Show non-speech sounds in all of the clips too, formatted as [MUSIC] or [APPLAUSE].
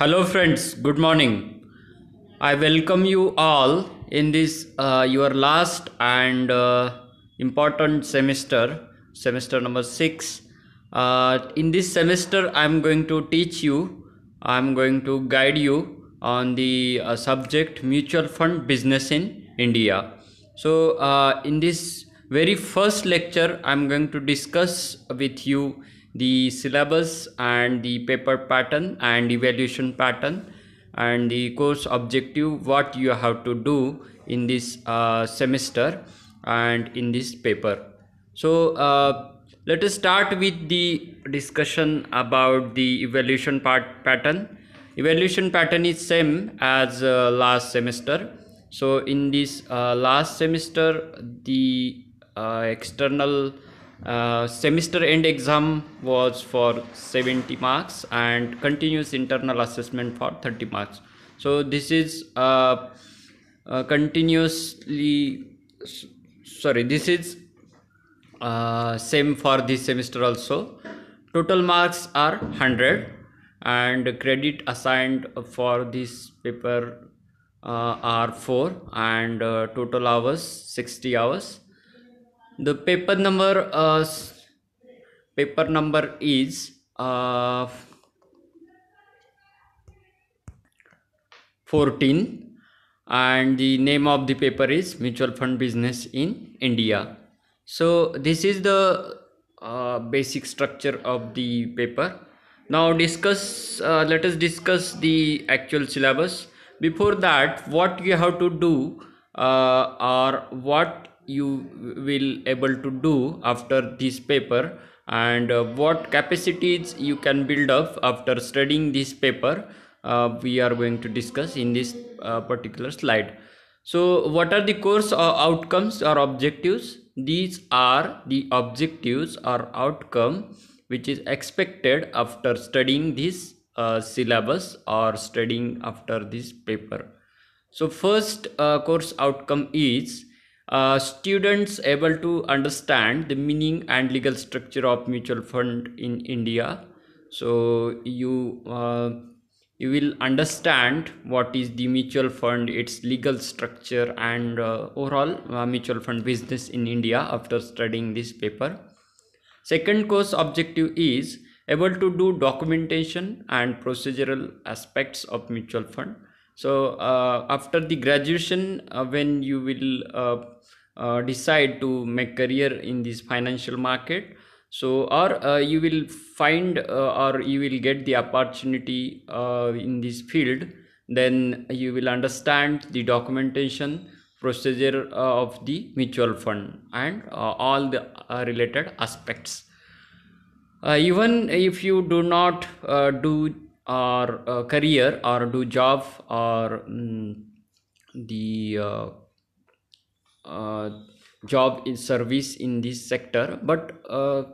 Hello friends, good morning. I welcome you all in this uh, your last and uh, important semester, semester number 6. Uh, in this semester, I am going to teach you, I am going to guide you on the uh, subject mutual fund business in India. So uh, in this very first lecture, I am going to discuss with you the syllabus and the paper pattern and evaluation pattern and the course objective what you have to do in this uh, semester and in this paper so uh, let us start with the discussion about the evaluation part pattern evaluation pattern is same as uh, last semester so in this uh, last semester the uh, external uh, semester end exam was for 70 marks and continuous internal assessment for 30 marks so this is uh, uh, continuously sorry this is uh, same for this semester also total marks are 100 and credit assigned for this paper uh, are 4 and total hours 60 hours the paper number uh, paper number is uh, 14 and the name of the paper is mutual fund business in india so this is the uh, basic structure of the paper now discuss uh, let us discuss the actual syllabus before that what you have to do uh, or what you will able to do after this paper and uh, what capacities you can build up after studying this paper uh, we are going to discuss in this uh, particular slide so what are the course uh, outcomes or objectives these are the objectives or outcome which is expected after studying this uh, syllabus or studying after this paper so first uh, course outcome is uh, students able to understand the meaning and legal structure of mutual fund in India. So you uh, you will understand what is the mutual fund, its legal structure, and uh, overall uh, mutual fund business in India after studying this paper. Second course objective is able to do documentation and procedural aspects of mutual fund so uh, after the graduation uh, when you will uh, decide to make career in this financial market so or uh, you will find uh, or you will get the opportunity uh, in this field then you will understand the documentation procedure of the mutual fund and all the related aspects even if you do not do our uh, career or do job or um, the uh, uh, job in service in this sector but uh,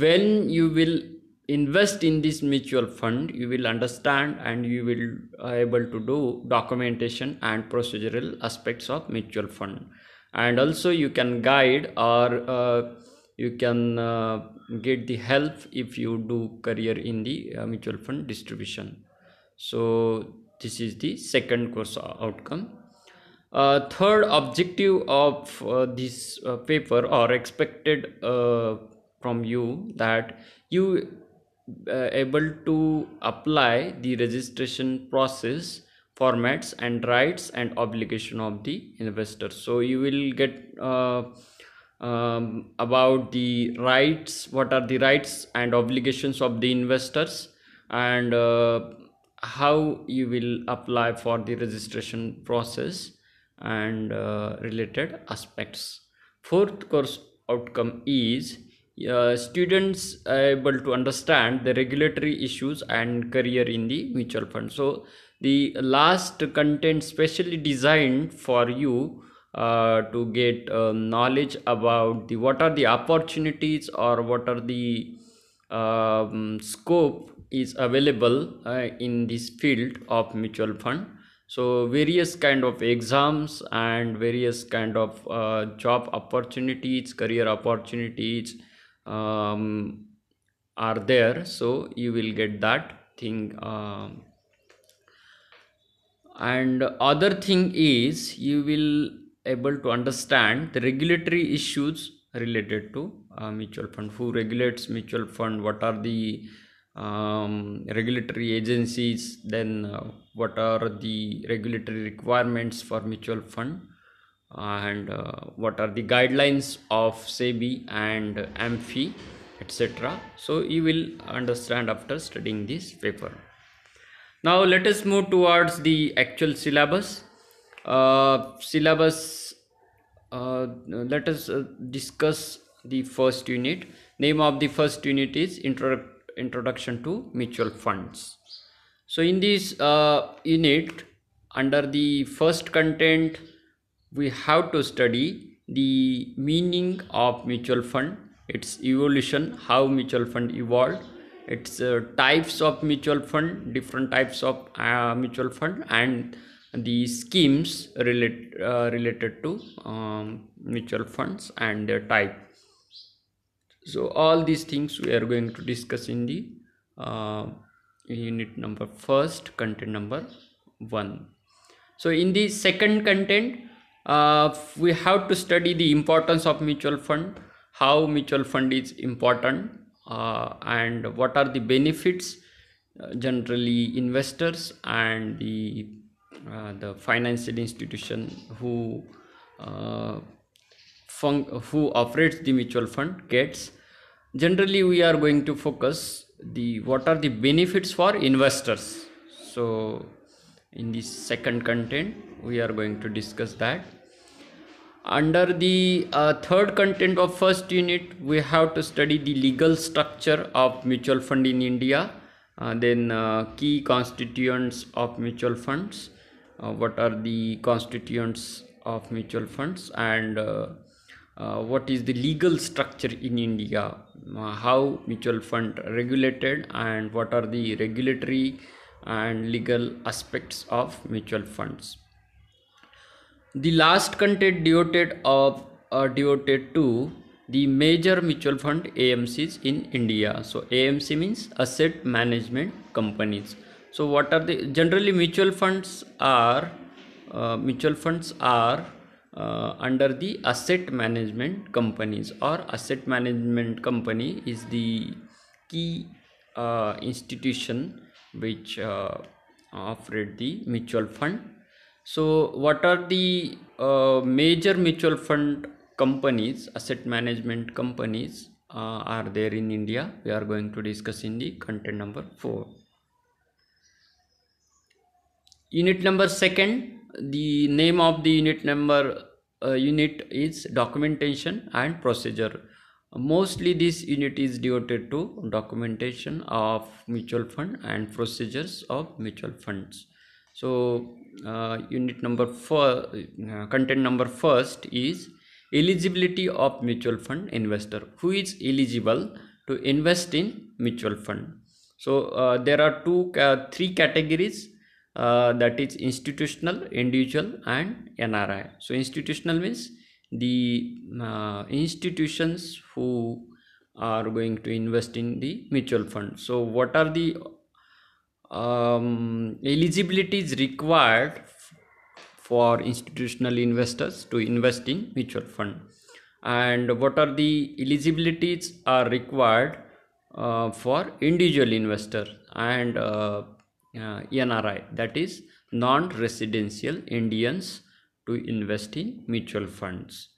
when you will invest in this mutual fund you will understand and you will uh, able to do documentation and procedural aspects of mutual fund and also you can guide or uh, you can uh, get the help if you do career in the uh, mutual fund distribution so this is the second course outcome uh, third objective of uh, this uh, paper or expected uh, from you that you able to apply the registration process formats and rights and obligation of the investor so you will get um, about the rights what are the rights and obligations of the investors and uh, how you will apply for the registration process and uh, related aspects fourth course outcome is uh, students able to understand the regulatory issues and career in the mutual fund so the last content specially designed for you uh, to get uh, knowledge about the what are the opportunities or what are the um, scope is available uh, in this field of mutual fund so various kind of exams and various kind of uh, job opportunities career opportunities um, are there so you will get that thing um, and other thing is you will able to understand the regulatory issues related to uh, mutual fund who regulates mutual fund what are the um, regulatory agencies then uh, what are the regulatory requirements for mutual fund uh, and uh, what are the guidelines of SEBI and AMFI etc so you will understand after studying this paper now let us move towards the actual syllabus uh, syllabus uh, let us uh, discuss the first unit name of the first unit is intro introduction to mutual funds so in this uh, unit under the first content we have to study the meaning of mutual fund its evolution how mutual fund evolved its uh, types of mutual fund different types of uh, mutual fund and the schemes relate, uh, related to um, mutual funds and their type. So all these things we are going to discuss in the uh, unit number first content number one. So in the second content uh, we have to study the importance of mutual fund, how mutual fund is important uh, and what are the benefits uh, generally investors and the uh, the financial institution who uh, who operates the mutual fund gets generally we are going to focus the what are the benefits for investors so in the second content we are going to discuss that under the uh, third content of first unit we have to study the legal structure of mutual fund in india uh, then uh, key constituents of mutual funds uh, what are the constituents of mutual funds and uh, uh, what is the legal structure in India, uh, how mutual fund regulated and what are the regulatory and legal aspects of mutual funds. The last content devoted of uh, devoted to the major mutual fund AMCs in India. So AMC means asset management companies so what are the generally mutual funds are uh, mutual funds are uh, under the asset management companies or asset management company is the key uh, institution which uh, operate the mutual fund so what are the uh, major mutual fund companies asset management companies uh, are there in india we are going to discuss in the content number 4 unit number second the name of the unit number uh, unit is documentation and procedure mostly this unit is devoted to documentation of mutual fund and procedures of mutual funds so uh, unit number four uh, content number first is eligibility of mutual fund investor who is eligible to invest in mutual fund so uh, there are two three categories uh, that is institutional, individual and NRI. So institutional means the uh, institutions who are going to invest in the mutual fund. So what are the um, eligibilities required for institutional investors to invest in mutual fund and what are the eligibilities are required uh, for individual investor and uh, uh, NRI that is non-residential Indians to invest in mutual funds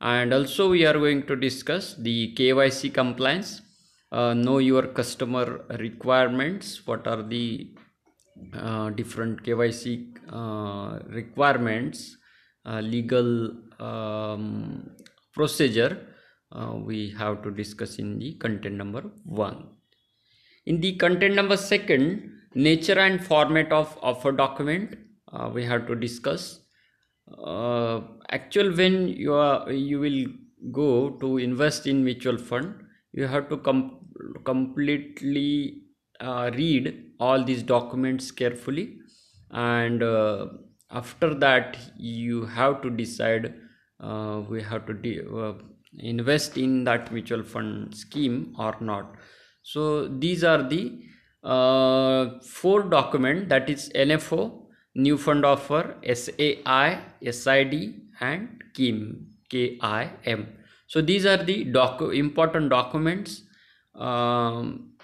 and also we are going to discuss the KYC compliance uh, know your customer requirements what are the uh, different KYC uh, requirements uh, legal um, procedure uh, we have to discuss in the content number one in the content number second nature and format of offer document uh, we have to discuss uh, actual when you are you will go to invest in mutual fund you have to com- completely uh, read all these documents carefully and uh, after that you have to decide uh, we have to de- uh, invest in that mutual fund scheme or not so these are the uh, four document that is NFO, new fund offer, SAI, SID and KIM, K-I-M. So these are the docu important documents um,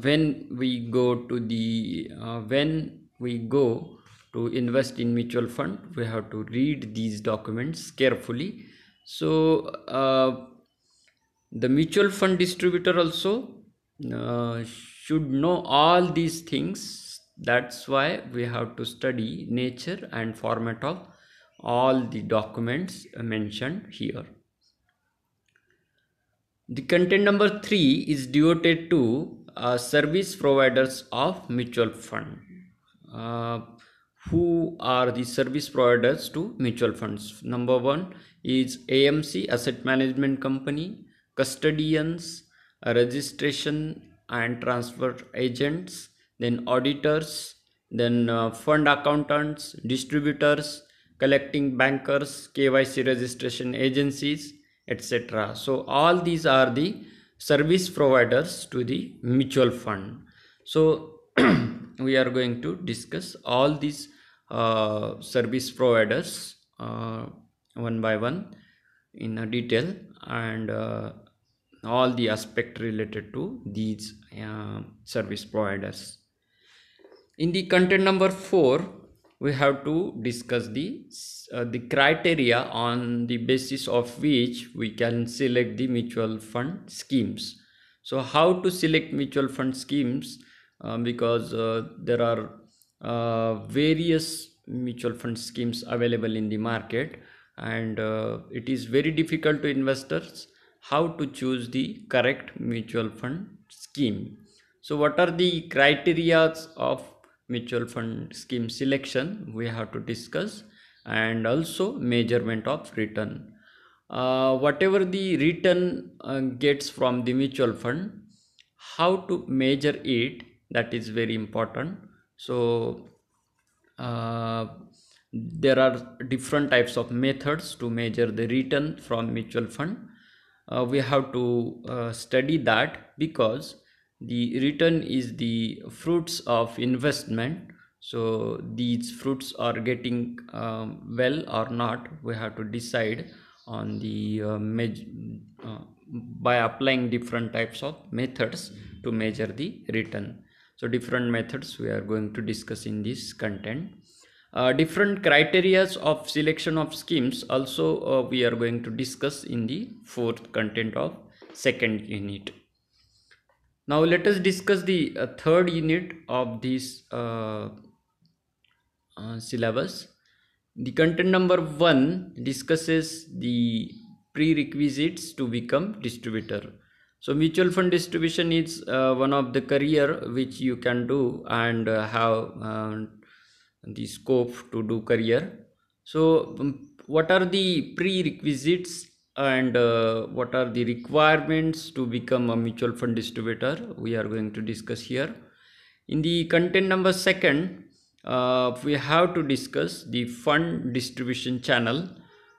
when we go to the uh, when we go to invest in mutual fund we have to read these documents carefully so uh, the mutual fund distributor also uh, should know all these things that's why we have to study nature and format of all the documents mentioned here the content number 3 is devoted to uh, service providers of mutual fund uh, who are the service providers to mutual funds number 1 is amc asset management company custodians registration and transfer agents, then auditors, then uh, fund accountants, distributors, collecting bankers, KYC registration agencies, etc. So all these are the service providers to the mutual fund. So [CLEARS THROAT] we are going to discuss all these uh, service providers uh, one by one in detail and uh, all the aspect related to these uh, service providers in the content number 4 we have to discuss the uh, the criteria on the basis of which we can select the mutual fund schemes so how to select mutual fund schemes uh, because uh, there are uh, various mutual fund schemes available in the market and uh, it is very difficult to investors how to choose the correct mutual fund scheme. So what are the criterias of mutual fund scheme selection we have to discuss and also measurement of return. Uh, whatever the return uh, gets from the mutual fund, how to measure it that is very important. So uh, there are different types of methods to measure the return from mutual fund uh, we have to uh, study that because the return is the fruits of investment so these fruits are getting um, well or not we have to decide on the uh, uh, by applying different types of methods to measure the return so different methods we are going to discuss in this content uh, different criterias of selection of schemes also uh, we are going to discuss in the fourth content of second unit now let us discuss the uh, third unit of this uh, uh, syllabus the content number one discusses the prerequisites to become distributor so mutual fund distribution is one of the career which you can do and have the scope to do career so um, what are the prerequisites and uh, what are the requirements to become a mutual fund distributor we are going to discuss here in the content number second uh, we have to discuss the fund distribution channel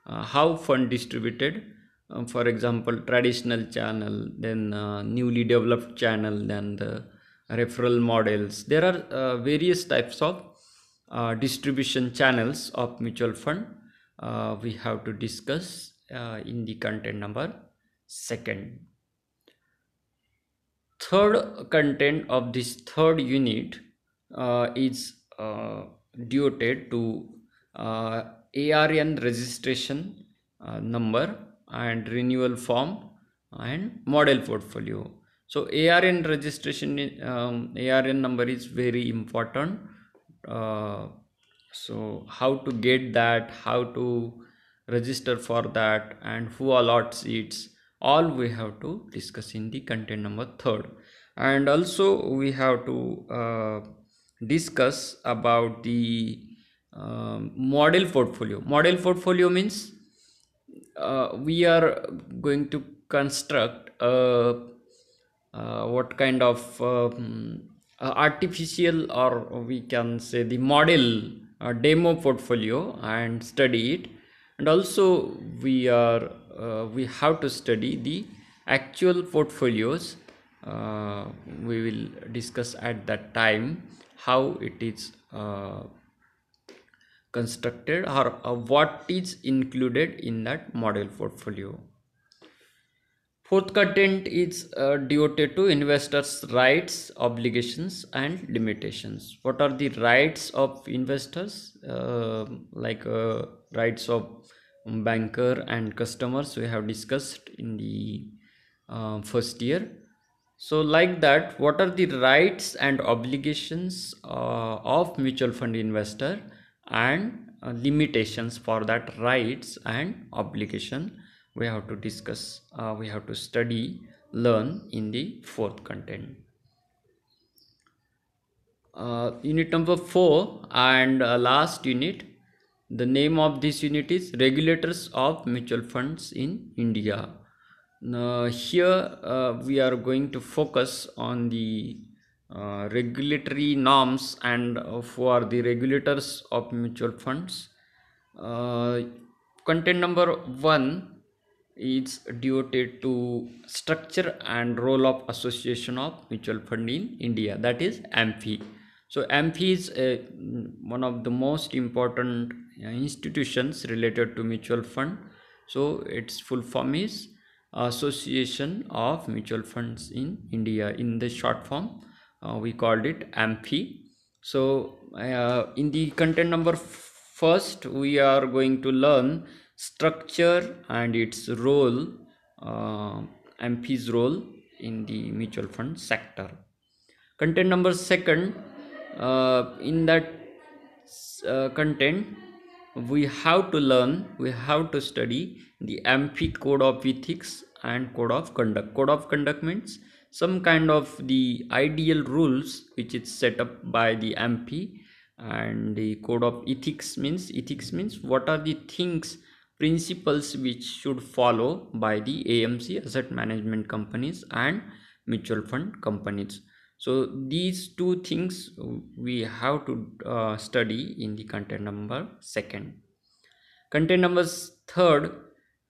uh, how fund distributed um, for example traditional channel then uh, newly developed channel then the referral models there are uh, various types of uh, distribution channels of mutual fund uh, we have to discuss uh, in the content number second third content of this third unit uh, is uh, devoted to uh, ARN registration number and renewal form and model portfolio so ARN registration um, ARN number is very important uh, so how to get that how to register for that and who allots seats all we have to discuss in the content number third and also we have to uh, discuss about the um, model portfolio model portfolio means uh, we are going to construct a, uh, what kind of um, uh, artificial or we can say the model uh, demo portfolio and study it and also we are uh, we have to study the actual portfolios uh, we will discuss at that time how it is uh, constructed or what is included in that model portfolio Fourth content is uh, devoted to investors' rights, obligations, and limitations. What are the rights of investors? Uh, like uh, rights of banker and customers, we have discussed in the uh, first year. So, like that, what are the rights and obligations uh, of mutual fund investor and uh, limitations for that rights and obligation we have to discuss uh, we have to study learn in the fourth content uh, unit number 4 and uh, last unit the name of this unit is regulators of mutual funds in india now here uh, we are going to focus on the uh, regulatory norms and uh, for the regulators of mutual funds content number 1 is devoted to structure and role of association of mutual fund in india that is AMFI. so AMFI is a, uh, one of the most important uh, institutions related to mutual fund so its full form is association of mutual funds in india in the short form uh, we called it AMFI. so uh, in the content number first we are going to learn structure and its role uh, MP's role in the mutual fund sector content number second uh, in that uh, content we have to learn we have to study the MP code of ethics and code of conduct code of conduct means some kind of the ideal rules which is set up by the MP and the code of ethics means ethics means what are the things principles which should follow by the AMC asset management companies and mutual fund companies. So these two things we have to uh, study in the content number second. Content number third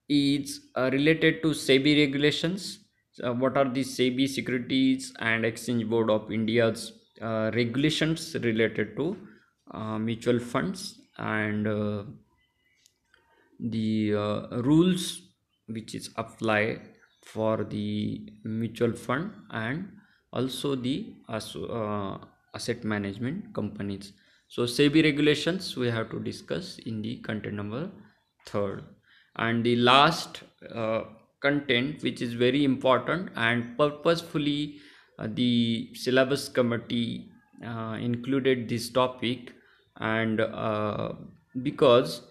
is uh, related to SEBI regulations. what are the SEBI Securities and Exchange Board of India's uh, regulations related to uh, mutual funds and uh, the uh, rules which is applied for the mutual fund and also the uh, asset management companies so sebi regulations we have to discuss in the content number third and the last uh, content which is very important and purposefully uh, the syllabus committee uh, included this topic and uh, because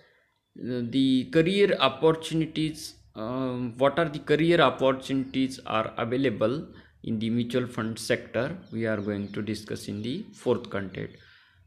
the career opportunities um, what are the career opportunities are available in the mutual fund sector we are going to discuss in the fourth content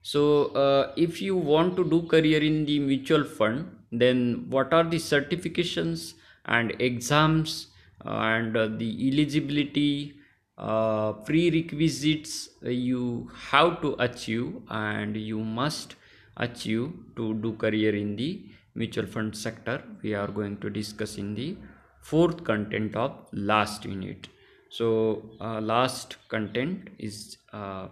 so uh, if you want to do career in the mutual fund then what are the certifications and exams uh, and uh, the eligibility uh, prerequisites you have to achieve and you must achieve to do career in the mutual fund sector we are going to discuss in the fourth content of last unit so uh, last content is uh,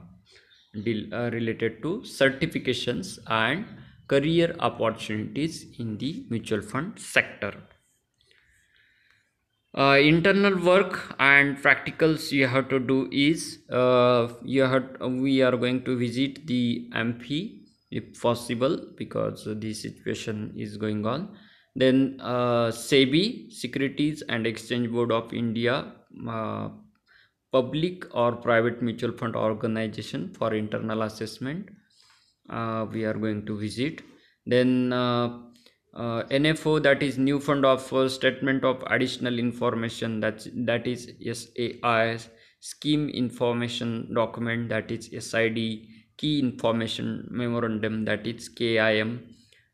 deal, uh, related to certifications and career opportunities in the mutual fund sector uh, internal work and practicals you have to do is uh, you have we are going to visit the MP if possible because this situation is going on then uh, SEBI Securities and Exchange Board of India uh, public or private mutual fund organization for internal assessment uh, we are going to visit then uh, uh, NFO that is new fund of uh, statement of additional information that that is SAIS scheme information document that is SID key information memorandum that is KIM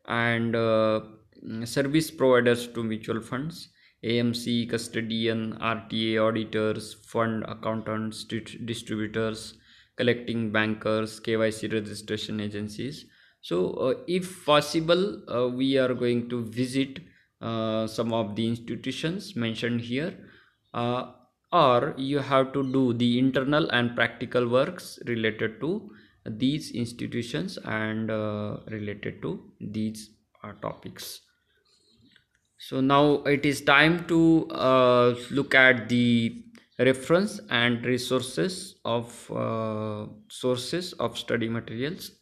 and uh, mm, service providers to mutual funds AMC, custodian, RTA auditors, fund accountants, distributors, collecting bankers, KYC registration agencies. So uh, if possible, uh, we are going to visit uh, some of the institutions mentioned here uh, or you have to do the internal and practical works related to these institutions and uh, related to these uh, topics so now it is time to uh, look at the reference and resources of uh, sources of study materials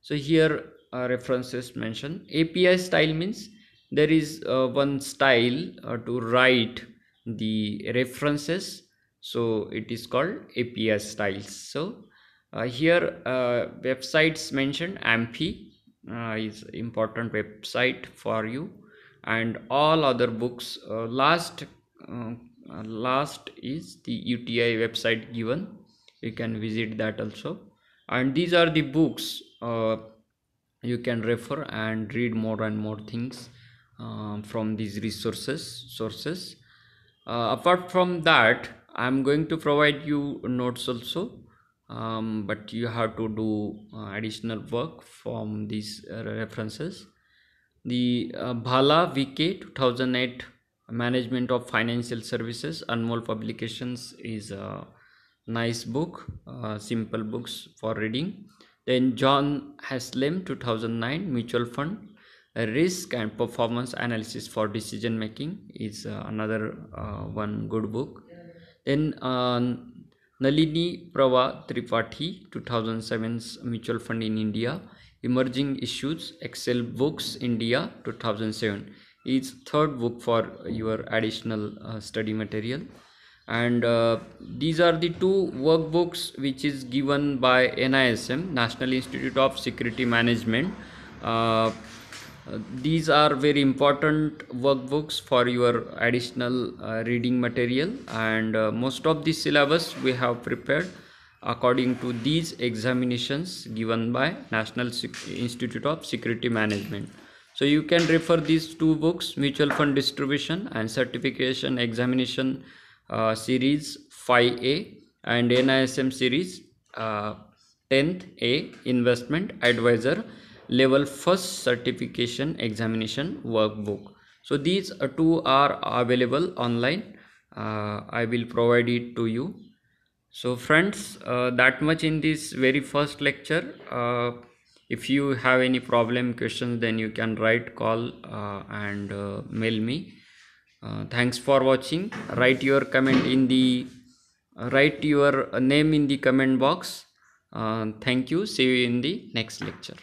so here uh, references mentioned api style means there is uh, one style to write the references so it is called api styles so uh, here uh, websites mentioned amphi uh, is important website for you and all other books last um, last is the UTI website given you can visit that also and these are the books uh, you can refer and read more and more things uh, from these resources sources uh, apart from that i'm going to provide you notes also um, but you have to do uh, additional work from these uh, references the uh, bhala vk 2008 management of financial services Unmold publications is a nice book uh, simple books for reading then john haslem 2009 mutual fund risk and performance analysis for decision making is uh, another uh, one good book then Nalini Prava Tripathi, 2007's Mutual Fund in India, Emerging Issues, Excel Books India, 2007 is third book for your additional uh, study material and uh, these are the two workbooks which is given by NISM National Institute of Security Management uh, uh, these are very important workbooks for your additional uh, reading material and uh, most of the syllabus we have prepared according to these examinations given by National Sec Institute of Security Management. So you can refer these two books mutual fund distribution and certification examination uh, series 5A and NISM series uh, 10th A investment advisor level first certification examination workbook so these uh, two are available online uh, i will provide it to you so friends uh, that much in this very first lecture uh, if you have any problem questions then you can write call uh, and uh, mail me thanks for watching write your comment in the write your name in the comment box thank you see you in the next lecture